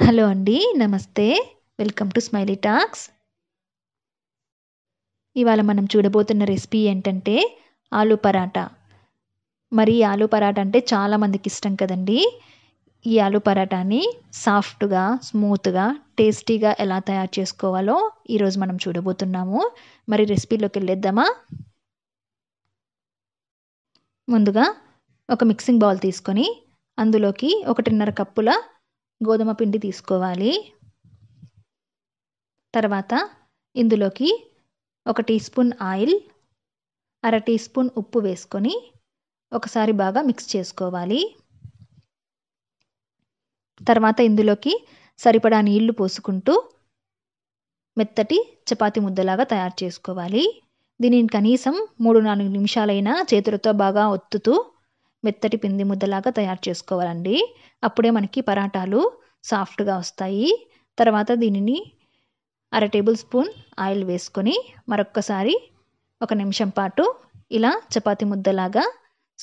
hello అండి నమస్తే welcome to smiley talks ఇవాళ మనం చూడబోతున్న రెసిపీ ఏంటంటే ఆలు పరాటా మరి ఆలు పరాటా అంటే చాలామందికి ఇష్టం కదండి ఈ ఆలు పరాటాని సాఫ్ట్గా స్మూత్గా టేస్టీగా ఎలా తయారు చేసుకోవాలో ఈరోజు మనం చూడబోతున్నాము మరి రెసిపీలోకి వెళ్ళేద్దామా ముందుగా ఒక మిక్సింగ్ బౌల్ తీసుకొని అందులోకి ఒకటిన్నర కప్పుల గోధుమ పిండి తీసుకోవాలి తర్వాత ఇందులోకి ఒక టీ స్పూన్ ఆయిల్ అర టీ స్పూన్ ఉప్పు వేసుకొని ఒకసారి బాగా మిక్స్ చేసుకోవాలి తర్వాత ఇందులోకి సరిపడా నీళ్లు పోసుకుంటూ మెత్తటి చపాతి ముద్దలాగా తయారు చేసుకోవాలి దీనిని కనీసం మూడు నాలుగు నిమిషాలైనా చేతులతో బాగా ఒత్తుతూ మెత్తటి పిండి ముద్దలాగా తయారు చేసుకోవాలండి అప్పుడే మనకి పరాటాలు సాఫ్ట్గా వస్తాయి తర్వాత దీనిని అర టేబుల్ స్పూన్ ఆయిల్ వేసుకొని మరొక్కసారి ఒక నిమిషం పాటు ఇలా చపాతి ముద్దలాగా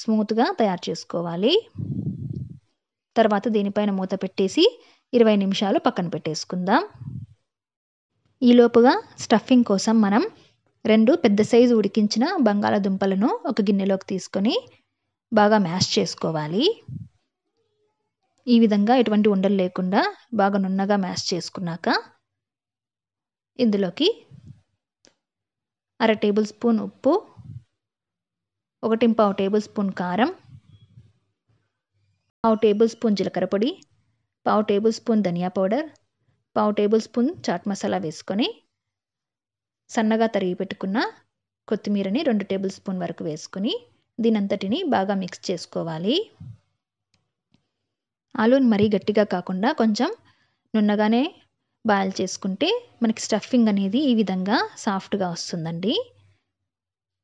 స్మూత్గా తయారు చేసుకోవాలి తర్వాత దీనిపైన మూత పెట్టేసి ఇరవై నిమిషాలు పక్కన పెట్టేసుకుందాం ఈలోపుగా స్టఫింగ్ కోసం మనం రెండు పెద్ద సైజు ఉడికించిన బంగాళదుంపలను ఒక గిన్నెలోకి తీసుకొని బాగా మ్యాష్ చేసుకోవాలి ఈ విధంగా ఎటువంటి ఉండలు లేకుండా బాగా నున్నగా మ్యాష్ చేసుకున్నాక ఇందులోకి అర టేబుల్ స్పూన్ ఉప్పు ఒకటి పావు టేబుల్ స్పూన్ కారం పావు టేబుల్ స్పూన్ జీలకర్ర పొడి పావు టేబుల్ స్పూన్ ధనియా పౌడర్ పావు టేబుల్ స్పూన్ చాట్ మసాలా వేసుకొని సన్నగా తరిగి పెట్టుకున్న కొత్తిమీరని రెండు టేబుల్ స్పూన్ వరకు వేసుకొని దీనంతటిని బాగా మిక్స్ చేసుకోవాలి ఆలూని మరీ గట్టిగా కాకుండా కొంచెం నున్నగానే బాయిల్ చేసుకుంటే మనకి స్టఫింగ్ అనేది ఈ విధంగా సాఫ్ట్గా వస్తుందండి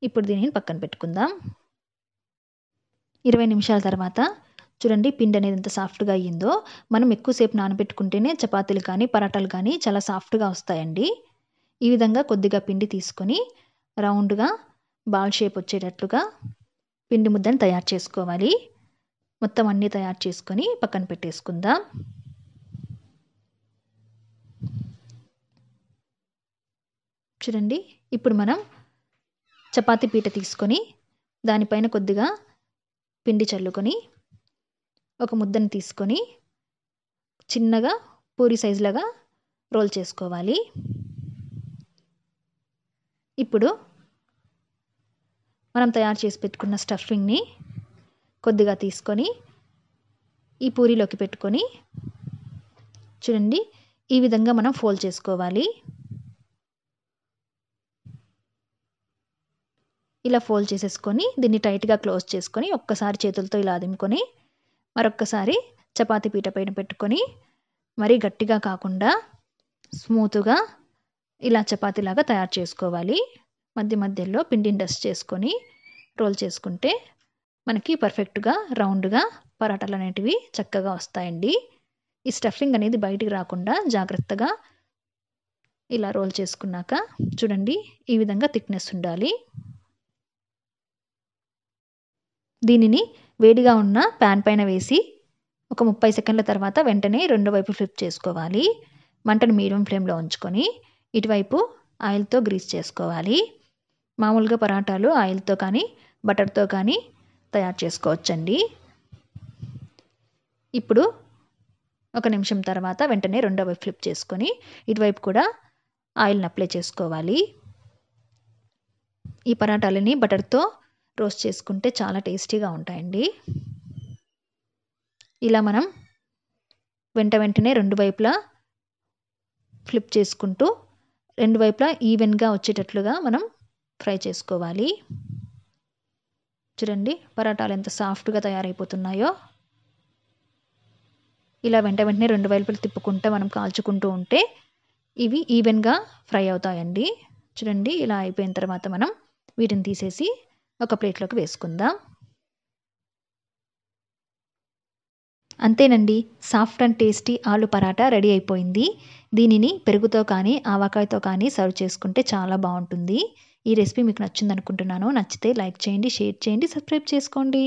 ఇప్పుడు దీనిని పక్కన పెట్టుకుందాం ఇరవై నిమిషాల తర్వాత చూడండి పిండి అనేది ఎంత సాఫ్ట్గా అయ్యిందో మనం ఎక్కువసేపు నానబెట్టుకుంటేనే చపాతీలు కానీ పరాటాలు కానీ చాలా సాఫ్ట్గా వస్తాయండి ఈ విధంగా కొద్దిగా పిండి తీసుకొని రౌండ్గా బాల్ షేప్ వచ్చేటట్లుగా పిండి ముద్దని తయారు చేసుకోవాలి మొత్తం అన్నీ తయారు చేసుకొని పక్కన పెట్టేసుకుందాం చూడండి ఇప్పుడు మనం చపాతీ పీట తీసుకొని దానిపైన కొద్దిగా పిండి చల్లుకొని ఒక ముద్దని తీసుకొని చిన్నగా పూరి సైజులాగా రోల్ చేసుకోవాలి ఇప్పుడు మనం తయారు చేసి పెట్టుకున్న స్టఫింగ్ని కొద్దిగా తీసుకొని ఈ పూరీలోకి పెట్టుకొని చూడండి ఈ విధంగా మనం ఫోల్డ్ చేసుకోవాలి ఇలా ఫోల్డ్ చేసేసుకొని దీన్ని టైట్గా క్లోజ్ చేసుకొని ఒక్కసారి చేతులతో ఇలా అదుముకొని మరొక్కసారి చపాతి పీట పైన పెట్టుకొని మరీ గట్టిగా కాకుండా స్మూత్గా ఇలా చపాతీలాగా తయారు చేసుకోవాలి మధ్య మధ్యలో పిండిని డస్ట్ చేసుకొని రోల్ చేసుకుంటే మనకి పర్ఫెక్ట్గా రౌండ్గా పరాటాలు అనేటివి చక్కగా వస్తాయండి ఈ స్టఫింగ్ అనేది బయటికి రాకుండా జాగ్రత్తగా ఇలా రోల్ చేసుకున్నాక చూడండి ఈ విధంగా థిక్నెస్ ఉండాలి దీనిని వేడిగా ఉన్న ప్యాన్ పైన వేసి ఒక ముప్పై సెకండ్ల తర్వాత వెంటనే రెండు వైపు ఫ్లిప్ చేసుకోవాలి మంటను మీడియం ఫ్లేమ్లో ఉంచుకొని ఇటువైపు ఆయిల్తో గ్రీస్ చేసుకోవాలి మామూలుగా పరాటాలు ఆయిల్తో కానీ బటర్తో కానీ తయారు చేసుకోవచ్చండి ఇప్పుడు ఒక నిమిషం తర్వాత వెంటనే రెండో వైపు ఫ్లిప్ చేసుకొని ఇటువైపు కూడా ఆయిల్ని అప్లై చేసుకోవాలి ఈ పరాటాలని బటర్తో రోస్ట్ చేసుకుంటే చాలా టేస్టీగా ఉంటాయండి ఇలా మనం వెంట వెంటనే రెండు వైపులా ఫ్లిప్ చేసుకుంటూ రెండు వైపులా ఈవెన్గా వచ్చేటట్లుగా మనం ఫ్రై చేసుకోవాలి చూడండి పరాటాలు ఎంత సాఫ్ట్గా తయారైపోతున్నాయో ఇలా వెంట వెంటనే రెండు వైపులు తిప్పుకుంటే మనం కాల్చుకుంటూ ఉంటే ఇవి ఈవెన్గా ఫ్రై అవుతాయండి చూడండి ఇలా అయిపోయిన తర్వాత మనం వీటిని తీసేసి ఒక ప్లేట్లోకి వేసుకుందాం అంతేనండి సాఫ్ట్ అండ్ టేస్టీ ఆలు పరాటా రెడీ అయిపోయింది దీనిని పెరుగుతో కానీ ఆవకాయతో కానీ సర్వ్ చేసుకుంటే చాలా బాగుంటుంది ఈ రెసిపీ మీకు నచ్చింది అనుకుంటున్నాను నచ్చితే లైక్ చేయండి షేర్ చేయండి సబ్స్క్రైబ్ చేసుకోండి